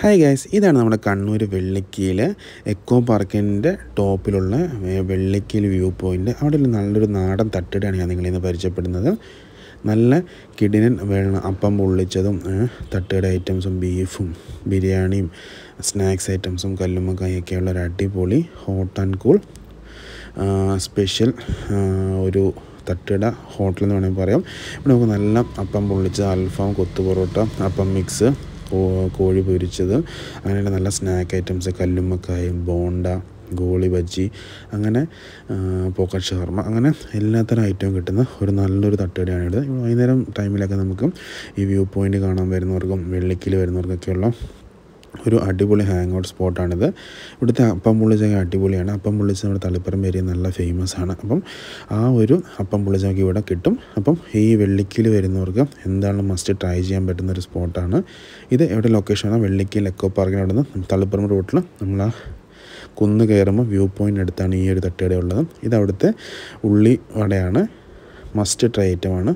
hi guys ഇതാണ് നമ്മുടെ Kannur വെള്ളിക്കയിൽ echo പാർക്കിൻ്റെ ടോപ്പിലുള്ള വെള്ളിക്കയിൽ വ്യൂ പോയിൻ്റ് അവിടെ ഒരു നല്ലൊരു നാടൻ തട്ടിടാണ് ഞാൻ നിങ്ങളിന്ന് പരിചയപ്പെടുന്നത് നല്ല കിടിനൻ വെള്ളം അപ്പം പൊള്ളിച്ചതും തട്ടുകട ഐറ്റംസും ബീഫും ബിരിയാണിയും സ്നാക്സ് ഐറ്റംസും കല്ലുമ്മക്കായൊക്കെയുള്ള ഒരു അടിപൊളി ഹോട്ട് ആൻഡ് കൂൾ സ്പെഷ്യൽ ഒരു തട്ടുകട ഹോട്ടൽ എന്ന് വേണമെങ്കിൽ പറയാം ഇവിടെ നമുക്ക് നല്ല അപ്പം പൊള്ളിച്ച അൽഫാം കൊത്തു പൊറോട്ട അപ്പം മിക്സ് കോഴി പൊരിച്ചത് അങ്ങനെയുള്ള നല്ല സ്നാക്ക് ഐറ്റംസ് കല്ലുമ്മക്കായ ബോണ്ട ഗോളി ബജ്ജി അങ്ങനെ പോക്കറ്റ് ഷവർമ്മ അങ്ങനെ എല്ലാത്തരം ഐറ്റവും കിട്ടുന്ന ഒരു നല്ലൊരു തട്ടുകടയാണ് ഇവിടെ വൈകുന്നേരം ടൈമിലൊക്കെ നമുക്ക് ഈ വ്യൂ പോയിൻ്റ് കാണാൻ വരുന്നവർക്കും വെള്ളിക്കിൽ വരുന്നവർക്കൊക്കെയുള്ള ഒരു അടിപൊളി ഹാങ് ഔട്ട് സ്പോട്ടാണിത് ഇവിടുത്തെ അപ്പം പുള്ളിച്ചക അടിപൊളിയാണ് അപ്പം പുള്ളിച്ച നമ്മുടെ തളിപ്പറമ്പ് ഏരിയ നല്ല ഫേമസ് ആണ് അപ്പം ആ ഒരു അപ്പം പുള്ളിച്ചക്ക് ഇവിടെ കിട്ടും അപ്പം ഈ വെള്ളിക്കിൽ വരുന്നവർക്ക് എന്താണ് മസ്റ്റ് ട്രൈ ചെയ്യാൻ പറ്റുന്ന ഒരു സ്പോട്ടാണ് ഇത് എവിടെ ലൊക്കേഷൻ ആണ് വെള്ളിക്കിൽ എക്കോ പാർക്കിന് അവിടെ നിന്ന് തളിപ്പറമ്പ് റൂട്ടിൽ നമ്മൾ ആ കുന്ന് കയറുമ്പോൾ വ്യൂ പോയിൻ്റ് അടുത്താണ് ഈ ഒരു തട്ടുകട ഉള്ളത് ഇത് അവിടുത്തെ ഉള്ളി വടയാണ് മസ്റ്റ് ട്രൈ ഐറ്റമാണ്